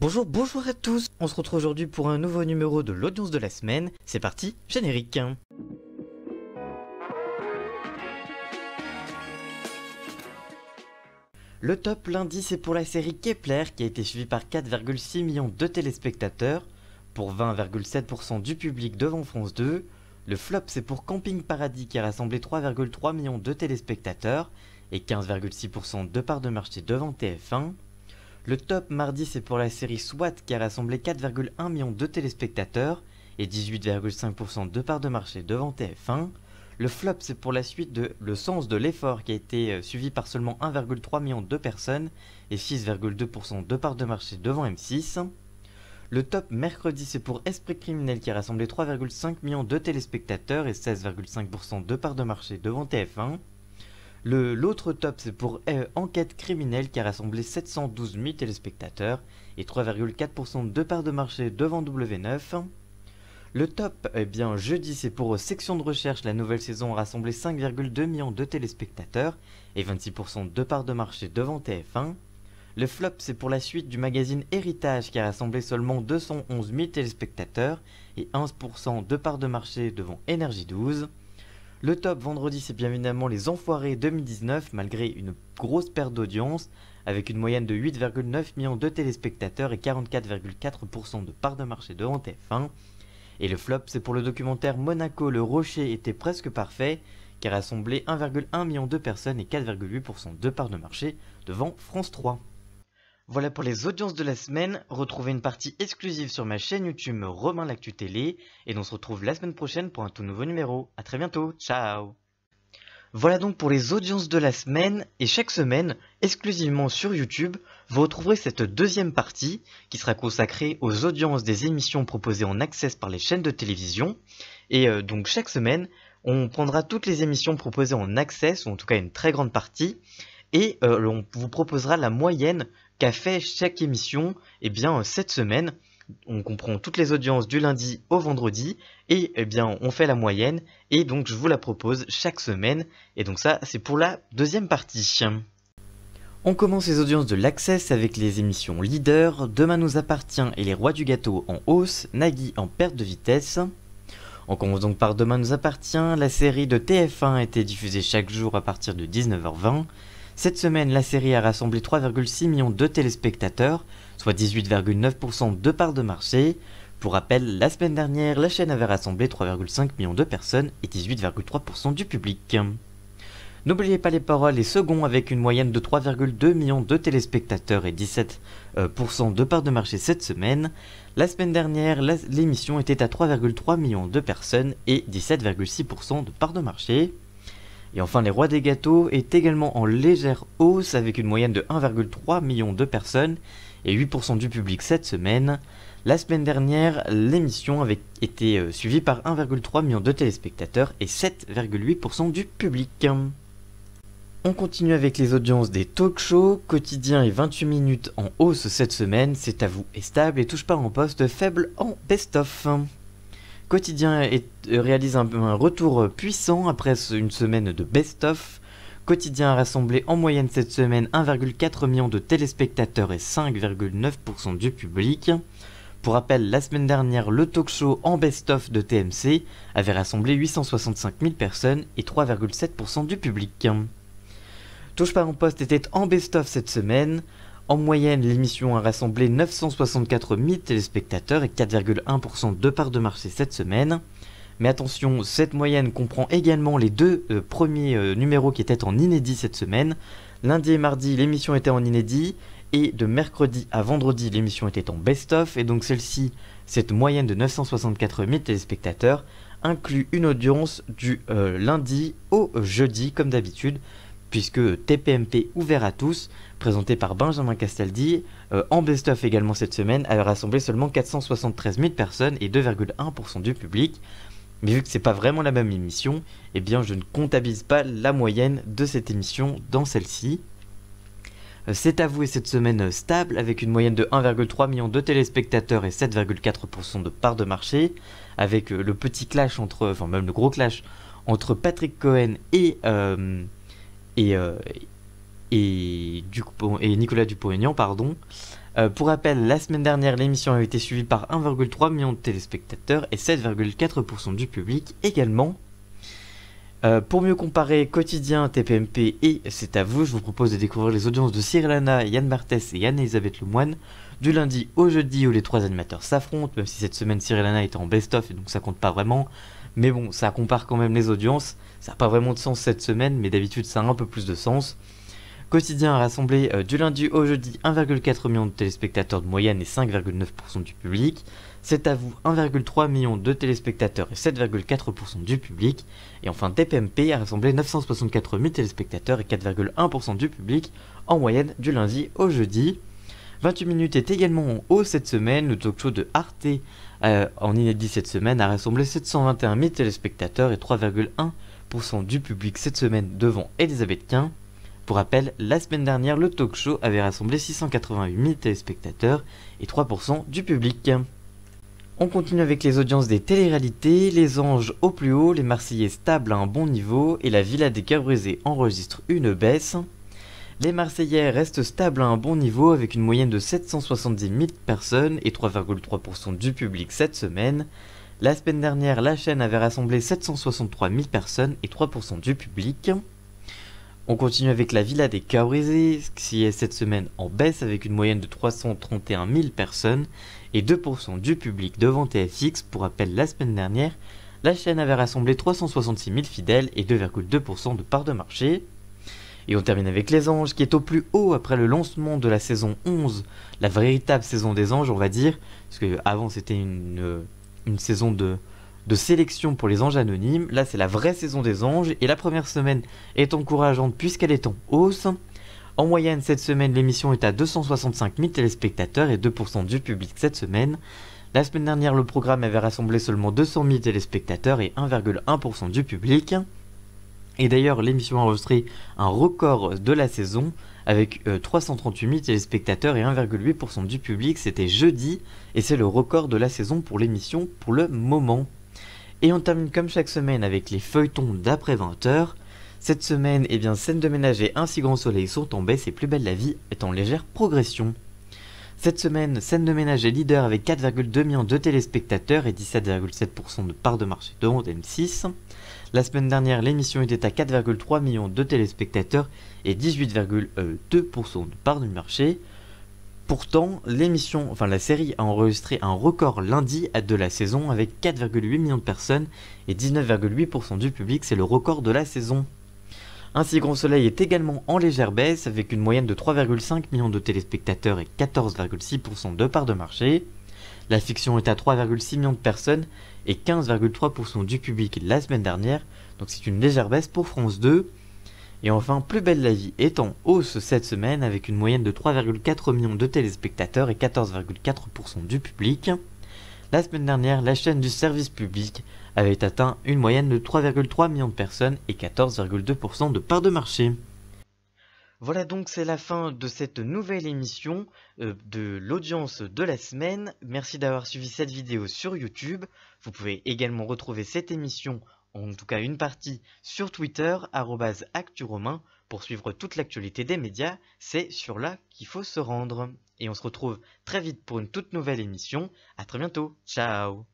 Bonjour, bonjour à tous On se retrouve aujourd'hui pour un nouveau numéro de l'audience de la semaine. C'est parti, générique Le top lundi, c'est pour la série Kepler qui a été suivie par 4,6 millions de téléspectateurs, pour 20,7% du public devant France 2. Le flop, c'est pour Camping Paradis qui a rassemblé 3,3 millions de téléspectateurs et 15,6% de parts de marché devant TF1. Le top mardi, c'est pour la série SWAT qui a rassemblé 4,1 millions de téléspectateurs et 18,5% de parts de marché devant TF1. Le flop, c'est pour la suite de Le sens de l'effort qui a été euh, suivi par seulement 1,3 million de personnes et 6,2% de parts de marché devant M6. Le top mercredi, c'est pour Esprit criminel qui a rassemblé 3,5 millions de téléspectateurs et 16,5% de parts de marché devant TF1. L'autre top, c'est pour euh, Enquête criminelle qui a rassemblé 712 000 téléspectateurs et 3,4% de parts de marché devant W9. Le top, eh bien, jeudi, c'est pour euh, Section de recherche. La nouvelle saison a rassemblé 5,2 millions de téléspectateurs et 26% de parts de marché devant TF1. Le flop, c'est pour la suite du magazine Héritage qui a rassemblé seulement 211 000 téléspectateurs et 11% de parts de marché devant Energy 12. Le top vendredi, c'est bien évidemment Les Enfoirés 2019, malgré une grosse perte d'audience, avec une moyenne de 8,9 millions de téléspectateurs et 44,4% de parts de marché devant TF1. Et le flop, c'est pour le documentaire Monaco, le rocher était presque parfait, qui a rassemblé 1,1 million de personnes et 4,8% de parts de marché devant France 3. Voilà pour les audiences de la semaine. Retrouvez une partie exclusive sur ma chaîne YouTube Romain L'Actu Télé. Et on se retrouve la semaine prochaine pour un tout nouveau numéro. A très bientôt. Ciao voilà donc pour les audiences de la semaine, et chaque semaine, exclusivement sur YouTube, vous retrouverez cette deuxième partie, qui sera consacrée aux audiences des émissions proposées en accès par les chaînes de télévision, et euh, donc chaque semaine, on prendra toutes les émissions proposées en accès ou en tout cas une très grande partie, et euh, on vous proposera la moyenne qu'a fait chaque émission eh bien, euh, cette semaine. On comprend toutes les audiences du lundi au vendredi et eh bien on fait la moyenne et donc je vous la propose chaque semaine et donc ça c'est pour la deuxième partie. On commence les audiences de l'Access avec les émissions Leader, Demain nous appartient et Les Rois du Gâteau en hausse, Nagui en perte de vitesse. On commence donc par Demain nous appartient, la série de TF1 était diffusée chaque jour à partir de 19h20. Cette semaine, la série a rassemblé 3,6 millions de téléspectateurs, soit 18,9% de parts de marché. Pour rappel, la semaine dernière, la chaîne avait rassemblé 3,5 millions de personnes et 18,3% du public. N'oubliez pas les paroles et seconds avec une moyenne de 3,2 millions de téléspectateurs et 17% de parts de marché cette semaine. La semaine dernière, l'émission était à 3,3 millions de personnes et 17,6% de parts de marché. Et enfin, les rois des gâteaux est également en légère hausse avec une moyenne de 1,3 million de personnes et 8% du public cette semaine. La semaine dernière, l'émission avait été euh, suivie par 1,3 million de téléspectateurs et 7,8% du public. On continue avec les audiences des talk shows, quotidien et 28 minutes en hausse cette semaine, c'est à vous est stable et touche pas en poste faible en best-of. Quotidien euh, réalise un, retour euh, puissant après une semaine de best-of. Quotidien a rassemblé en moyenne cette semaine 1,4 million de téléspectateurs et 5,9% du public. Pour rappel, la semaine dernière, le talk show en best-of de TMC avait rassemblé 865 000 personnes et 3,7% du public. Touche par mon poste était en best-of cette semaine. En moyenne, l'émission a rassemblé 964 000 téléspectateurs et 4,1% de part de marché cette semaine. Mais attention, cette moyenne comprend également les deux euh, premiers euh, numéros qui étaient en inédit cette semaine. Lundi et mardi, l'émission était en inédit, et de mercredi à vendredi, l'émission était en best-of, et donc celle-ci, cette moyenne de 964 000 téléspectateurs, inclut une audience du euh, lundi au jeudi, comme d'habitude, puisque TPMP ouvert à tous, présenté par Benjamin Castaldi, euh, en best-of également cette semaine, a rassemblé seulement 473 000 personnes et 2,1% du public. Mais vu que c'est pas vraiment la même émission, eh bien je ne comptabilise pas la moyenne de cette émission dans celle-ci. Euh, c'est avoué cette semaine euh, stable avec une moyenne de 1,3 million de téléspectateurs et 7,4% de part de marché, avec le petit clash entre, enfin même le gros clash entre Patrick Cohen et euh, et, Nicolas Dupont-Aignan, pardon. Euh, pour rappel, la semaine dernière, l'émission a été suivie par 1,3 million de téléspectateurs et 7,4% du public également. Euh, pour mieux comparer Quotidien, TPMP et C'est à vous, je vous propose de découvrir les audiences de Cyril Yann Barthès et Yann elisabeth Lemoine du lundi au jeudi où les trois animateurs s'affrontent, même si cette semaine Cyril Hanna était en best-of et donc ça compte pas vraiment. Mais bon, ça compare quand même les audiences. Ça n'a pas vraiment de sens cette semaine, mais d'habitude ça a un peu plus de sens. Quotidien a rassemblé euh, du lundi au jeudi 1,4 million de téléspectateurs de moyenne et 5,9% du public. C'est à vous 1,3 million de téléspectateurs et 7,4% du public. Et enfin, TPMP a rassemblé 964 000 téléspectateurs et 4,1% du public en moyenne du lundi au jeudi. 28 minutes est également en haut cette semaine. Le talk show de Arte euh, en inédit cette semaine a rassemblé 721 000 téléspectateurs et 3,1% du public cette semaine devant Elisabeth Quint. Pour rappel, la semaine dernière, le talk show avait rassemblé 688 000 téléspectateurs et 3% du public. On continue avec les audiences des télé-réalités, les anges au plus haut, les Marseillais stables à un bon niveau et la Villa des Cœurs enregistre une baisse. Les Marseillais restent stables à un bon niveau avec une moyenne de 770 000 personnes et 3,3% du public cette semaine. La semaine dernière, la chaîne avait rassemblé 763 000 personnes et 3% du public. On continue avec la Villa des Caorisés qui est cette semaine en baisse avec une moyenne de 331 000 personnes et 2% du public devant TFX. Pour rappel, la semaine dernière, la chaîne avait rassemblé 366 000 fidèles et 2,2% de parts de marché. Et on termine avec les anges, qui est au plus haut après le lancement de la saison 11, la véritable saison des anges, on va dire, parce que avant c'était une, une, saison de, de sélection pour les anges anonymes, là c'est la vraie saison des anges, et la première semaine est encourageante puisqu'elle est en hausse. En moyenne, cette semaine, l'émission est à 265 000 téléspectateurs et 2% du public cette semaine. La semaine dernière, le programme avait rassemblé seulement 200 000 téléspectateurs et 1,1% du public. Et d'ailleurs, l'émission a enregistré un record de la saison avec 338 euh, 000 téléspectateurs et 1,8% du public. C'était jeudi et c'est le record de la saison pour l'émission pour le moment. Et on termine comme chaque semaine avec les feuilletons d'après 20h. Cette semaine, eh bien, scène de ménage et ainsi grand soleil sont en baisse et plus belle la vie est en légère progression. Cette semaine, scène de ménage est leader avec 4,2 millions de téléspectateurs et 17,7% de part de marché de M6. La semaine dernière, l'émission était à 4,3 millions de téléspectateurs et 18,2% de part du marché. Pourtant, l'émission, enfin la série a enregistré un record lundi de la saison avec 4,8 millions de personnes et 19,8% du public, c'est le record de la saison. Ainsi, Grand Soleil est également en légère baisse avec une moyenne de 3,5 millions de téléspectateurs et 14,6% de part de marché. La fiction est à 3,6 millions de personnes et 15,3% du public la semaine dernière, donc c'est une légère baisse pour France 2. Et enfin, Plus belle la vie est en hausse cette semaine avec une moyenne de 3,4 millions de téléspectateurs et 14,4% du public. La semaine dernière, la chaîne du service public avait atteint une moyenne de 3,3 millions de personnes et 14,2% de part de marché. Voilà donc c'est la fin de cette nouvelle émission euh, de l'audience de la semaine. Merci d'avoir suivi cette vidéo sur YouTube. Vous pouvez également retrouver cette émission, en tout cas une partie, sur Twitter, acturomain, pour suivre toute l'actualité des médias. C'est sur là qu'il faut se rendre. Et on se retrouve très vite pour une toute nouvelle émission. A très bientôt. Ciao